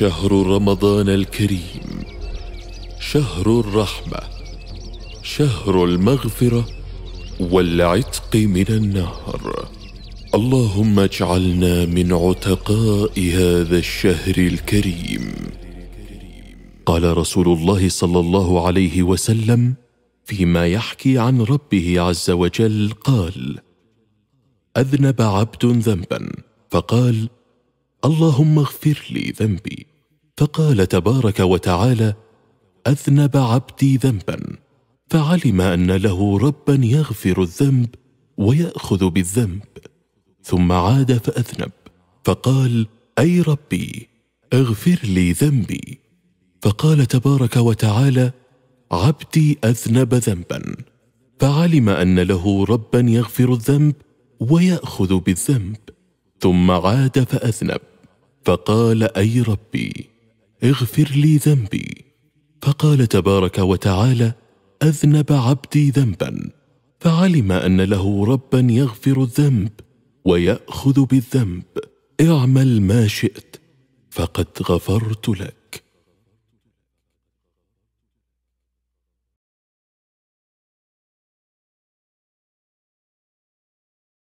شهر رمضان الكريم شهر الرحمه شهر المغفره والعتق من النار اللهم اجعلنا من عتقاء هذا الشهر الكريم قال رسول الله صلى الله عليه وسلم فيما يحكي عن ربه عز وجل قال اذنب عبد ذنبا فقال اللهم اغفر لي ذنبي فقال تبارك وتعالى اذنب عبدي ذنبا فعلم ان له ربا يغفر الذنب وياخذ بالذنب ثم عاد فاذنب فقال اي ربي اغفر لي ذنبي فقال تبارك وتعالى عبدي اذنب ذنبا فعلم ان له ربا يغفر الذنب وياخذ بالذنب ثم عاد فاذنب فقال اي ربي اغفر لي ذنبي فقال تبارك وتعالى اذنب عبدي ذنبا فعلم ان له ربا يغفر الذنب وياخذ بالذنب اعمل ما شئت فقد غفرت لك